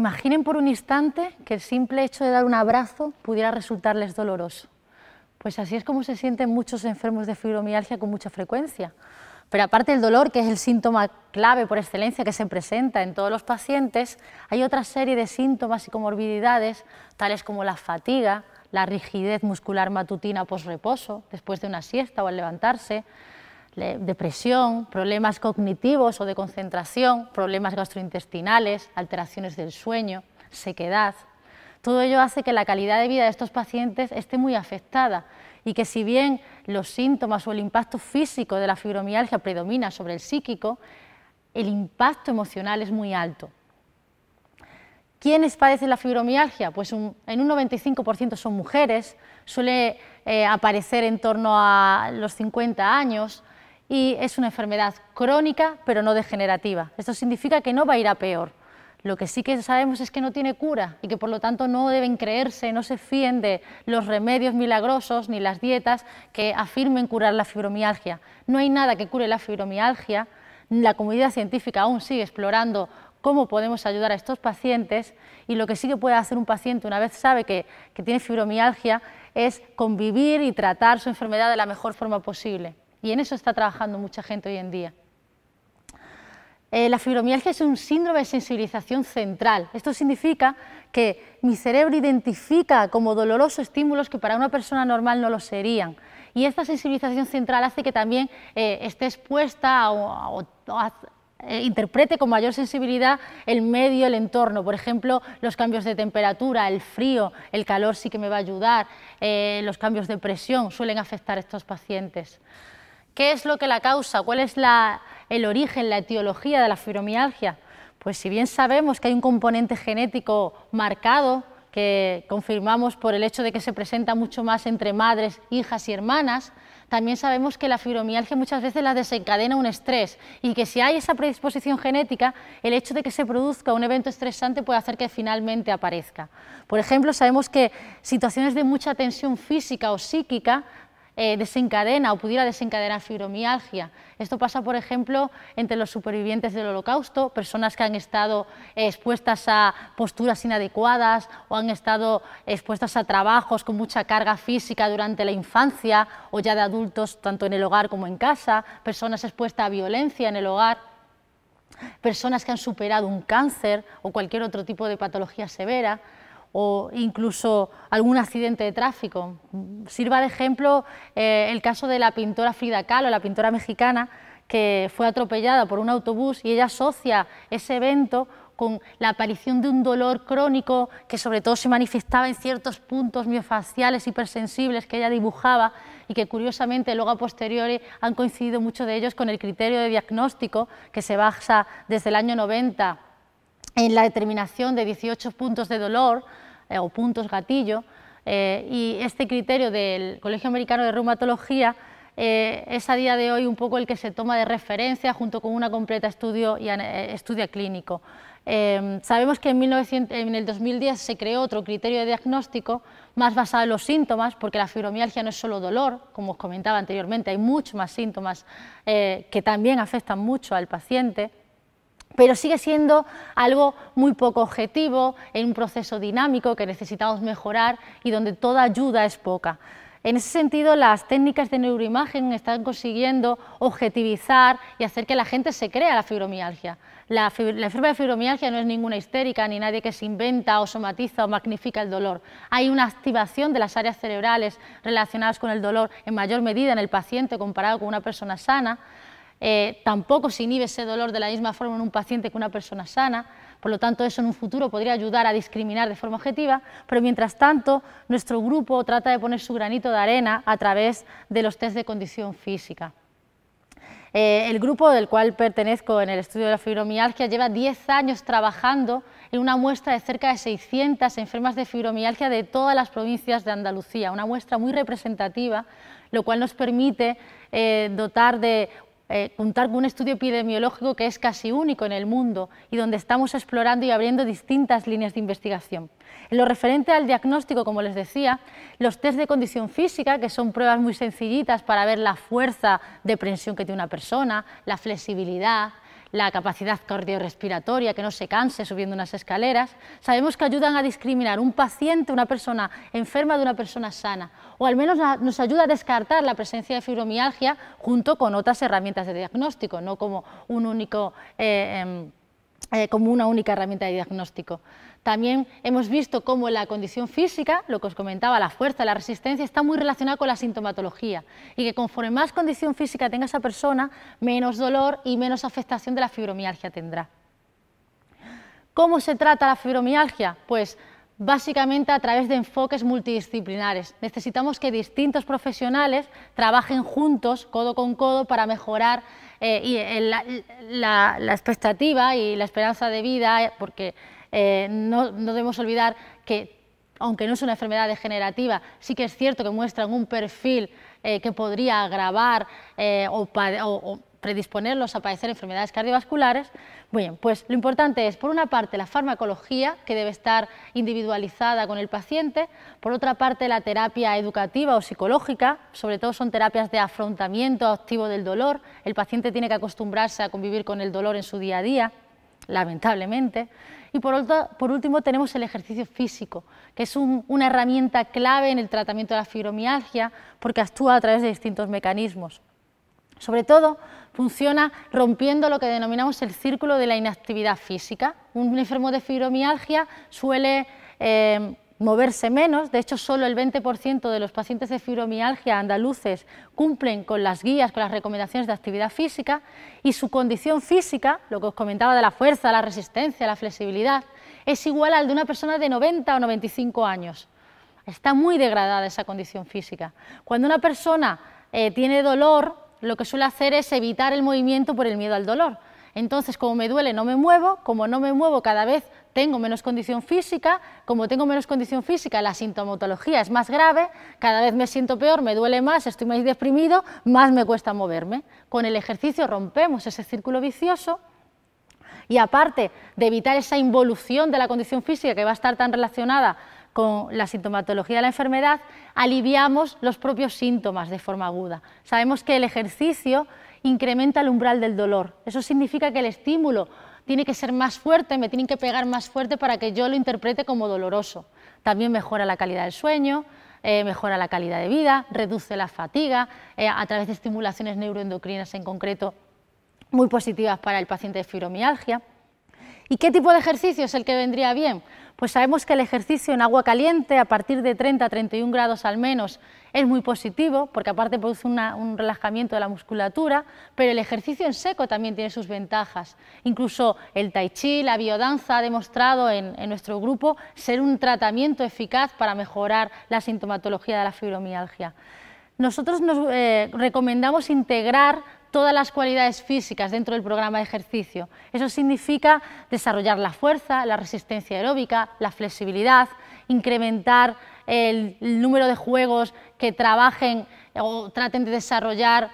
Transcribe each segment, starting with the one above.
Imaginen por un instante que el simple hecho de dar un abrazo pudiera resultarles doloroso. Pues así es como se sienten muchos enfermos de fibromialgia con mucha frecuencia. Pero aparte del dolor, que es el síntoma clave por excelencia que se presenta en todos los pacientes, hay otra serie de síntomas y comorbididades, tales como la fatiga, la rigidez muscular matutina post-reposo, después de una siesta o al levantarse, depresión, problemas cognitivos o de concentración, problemas gastrointestinales, alteraciones del sueño, sequedad. Todo ello hace que la calidad de vida de estos pacientes esté muy afectada y que si bien los síntomas o el impacto físico de la fibromialgia predomina sobre el psíquico, el impacto emocional es muy alto. ¿Quiénes padecen la fibromialgia? Pues en un 95% son mujeres, suele eh, aparecer en torno a los 50 años, y es una enfermedad crónica pero no degenerativa. Esto significa que no va a ir a peor. Lo que sí que sabemos es que no tiene cura y que por lo tanto no deben creerse, no se fíen de los remedios milagrosos ni las dietas que afirmen curar la fibromialgia. No hay nada que cure la fibromialgia. La comunidad científica aún sigue explorando cómo podemos ayudar a estos pacientes y lo que sí que puede hacer un paciente una vez sabe que, que tiene fibromialgia es convivir y tratar su enfermedad de la mejor forma posible. Y en eso está trabajando mucha gente hoy en día. Eh, la fibromialgia es un síndrome de sensibilización central. Esto significa que mi cerebro identifica como dolorosos estímulos que para una persona normal no lo serían. Y esta sensibilización central hace que también eh, esté expuesta o, eh, interprete con mayor sensibilidad el medio, el entorno. Por ejemplo, los cambios de temperatura, el frío, el calor sí que me va a ayudar, los cambios de presión suelen afectar a estos pacientes. ¿Qué es lo que la causa? ¿Cuál es el origen, la etiología de la fibromialgia? Pues si bien sabemos que hay un componente genético marcado, que confirmamos por el hecho de que se presenta mucho más entre madres, hijas y hermanas, también sabemos que la fibromialgia muchas veces la desencadena un estrés y que si hay esa predisposición genética, el hecho de que se produzca un evento estresante puede hacer que finalmente aparezca. Por ejemplo, sabemos que situaciones de mucha tensión física o psíquica eh, desencadena o pudiera desencadenar fibromialgia. Esto pasa, por ejemplo, entre los supervivientes del holocausto, personas que han estado eh, expuestas a posturas inadecuadas o han estado expuestas a trabajos con mucha carga física durante la infancia o ya de adultos, tanto en el hogar como en casa, personas expuestas a violencia en el hogar personas que han superado un cáncer o cualquier otro tipo de patología severa, o incluso algún accidente de tráfico. Sirva de ejemplo eh, el caso de la pintora Frida Kahlo, la pintora mexicana, que fue atropellada por un autobús y ella asocia ese evento con la aparición de un dolor crónico que sobre todo se manifestaba en ciertos puntos miofaciales hipersensibles que ella dibujaba y que curiosamente luego a posteriori han coincidido muchos de ellos con el criterio de diagnóstico que se basa desde el año 90 en la determinación de 18 puntos de dolor eh, o puntos gatillo eh, y este criterio del Colegio Americano de Reumatología eh, es a día de hoy un poco el que se toma de referencia junto con una completa estudio, y, estudio clínico. Em, sabemos que en, en el 2010 se creó otro criterio de diagnóstico más basado en los síntomas, porque la fibromialgia no es solo dolor, como os comentaba anteriormente, hay muchos más síntomas que también afectan mucho al paciente pero sigue siendo algo muy poco objetivo en un proceso dinámico que necesitamos mejorar y donde toda ayuda es poca. En ese sentido, las técnicas de neuroimagen están consiguiendo objetivizar y hacer que la gente se crea la fibromialgia. La, la, enfermedad de fibromialgia no es ninguna histérica ni nadie que se inventa o somatiza o magnifica el dolor. Hay una activación de las áreas cerebrales relacionadas con el dolor en mayor medida en el paciente comparado con una persona sana. Eh, tampoco se inhibe ese dolor de la misma forma en un paciente que una persona sana, por lo tanto eso en un futuro podría ayudar a discriminar de forma objetiva, pero mientras tanto nuestro grupo trata de poner su granito de arena a través de los test de condición física. Eh, el grupo del cual pertenezco en el estudio de la fibromialgia lleva 10 años trabajando en una muestra de cerca de 600 enfermas de fibromialgia de todas las provincias de Andalucía, una muestra muy representativa, lo cual nos permite eh, dotar de juntar eh, contar con un estudio epidemiológico que es casi único en el mundo y donde estamos explorando y abriendo distintas líneas de investigación. En lo referente al diagnóstico, como les decía, los test de condición física, que son pruebas muy sencillitas para ver la fuerza de presión que tiene una persona, la flexibilidad, la capacidad cardiorrespiratoria, que no se canse subiendo unas escaleras. Sabemos que ayudan a discriminar un paciente, una persona enferma de una persona sana, o al menos nos ayuda a descartar la presencia de fibromialgia junto con otras herramientas de diagnóstico, no como un único... Eh, em, eh, como una única herramienta de diagnóstico. También hemos visto cómo la condición física, lo que os comentaba, la fuerza, la resistencia, está muy relacionada con la sintomatología y que conforme más condición física tenga esa persona, menos dolor y menos afectación de la fibromialgia tendrá. ¿Cómo se trata la fibromialgia? Pues básicamente a través de enfoques multidisciplinares. Necesitamos que distintos profesionales trabajen juntos, codo con codo, para mejorar eh, y la, expectativa y la esperanza de vida, eh, porque eh, no, debemos olvidar que aunque no es una enfermedad degenerativa, sí que es cierto que muestran un perfil que podría agravar o, o, o, predisponerlos a padecer enfermedades cardiovasculares, pues lo importante es, por una parte, la farmacología, que debe estar individualizada con el paciente, por otra parte, la terapia educativa o psicológica, sobre todo son terapias de afrontamiento activo del dolor, el paciente tiene que acostumbrarse a convivir con el dolor en su día a día, lamentablemente, y por, último tenemos el ejercicio físico, que es una herramienta clave en el tratamiento de la fibromialgia porque actúa a través de distintos mecanismos. Sobre todo, funciona rompiendo lo que denominamos el círculo de la inactividad física. Un enfermo de fibromialgia suele eh, moverse menos, de hecho solo el 20% de los pacientes de fibromialgia andaluces cumplen con las guías, con las recomendaciones de actividad física y su condición física, lo que os comentaba de la fuerza, la resistencia, la flexibilidad, es igual al de una persona de 90 o 95 años. Está muy degradada esa condición física. Cuando una persona eh, tiene dolor, lo que suele hacer es evitar el movimiento por el miedo al dolor. Entonces, como me duele, no me muevo, como no me muevo, cada vez tengo menos condición física, como tengo menos condición física, la sintomatología es más grave, cada vez me siento peor, me duele más, estoy más deprimido, más me cuesta moverme. Con el ejercicio rompemos ese círculo vicioso y aparte de evitar esa involución de la condición física que va a estar tan relacionada con la sintomatología de la enfermedad, aliviamos los propios síntomas de forma aguda. Sabemos que el ejercicio incrementa el umbral del dolor. Eso significa que el estímulo tiene que ser más fuerte, me tienen que pegar más fuerte para que yo lo interprete como doloroso. También mejora la calidad del sueño, eh, mejora la calidad de vida, reduce la fatiga, eh, a través de estimulaciones neuroendocrinas en concreto muy positivas para el paciente de fibromialgia. ¿Y qué tipo de ejercicio es el que vendría bien? Pues sabemos que el ejercicio en agua caliente a partir de 30 a 31 grados al menos es muy positivo porque aparte produce un relajamiento de la musculatura, pero el ejercicio en seco también tiene sus ventajas. Incluso el tai chi, la biodanza ha demostrado en, nuestro grupo ser un tratamiento eficaz para mejorar la sintomatología de la fibromialgia. Nosotros nos eh, recomendamos integrar todas las cualidades físicas dentro del programa de ejercicio. Eso significa desarrollar la fuerza, la resistencia aeróbica, la flexibilidad, incrementar el, número de juegos que trabajen o traten de desarrollar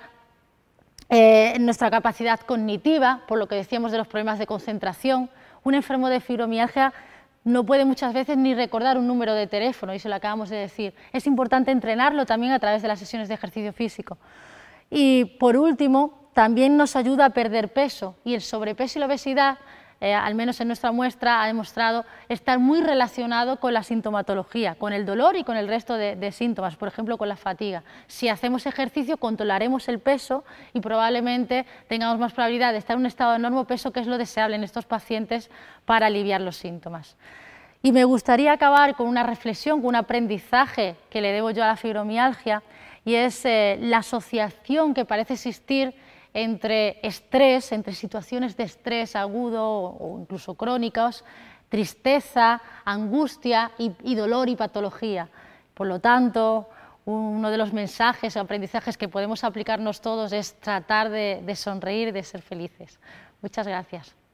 eh, nuestra capacidad cognitiva, por lo que decíamos de los problemas de concentración. Un enfermo de fibromialgia no puede muchas veces ni recordar un número de teléfono, y se lo acabamos de decir. Es importante entrenarlo también a través de las sesiones de ejercicio físico. Y por último, también nos ayuda a perder peso y el sobrepeso y la obesidad, eh, al menos en nuestra muestra, ha demostrado estar muy relacionado con la sintomatología, con el dolor y con el resto de, de síntomas, por ejemplo, con la fatiga. Si hacemos ejercicio, controlaremos el peso y probablemente tengamos más probabilidad de estar en un estado de enorme peso, que es lo deseable en estos pacientes para aliviar los síntomas. Y me gustaría acabar con una reflexión, con un aprendizaje que le debo yo a la fibromialgia, y es eh, la asociación que parece existir entre estrés, entre situaciones de estrés agudo o incluso crónicos, tristeza, angustia y, dolor y patología. Por lo tanto, uno de los mensajes o aprendizajes que podemos aplicarnos todos es tratar de, de sonreír y de ser felices. Muchas gracias.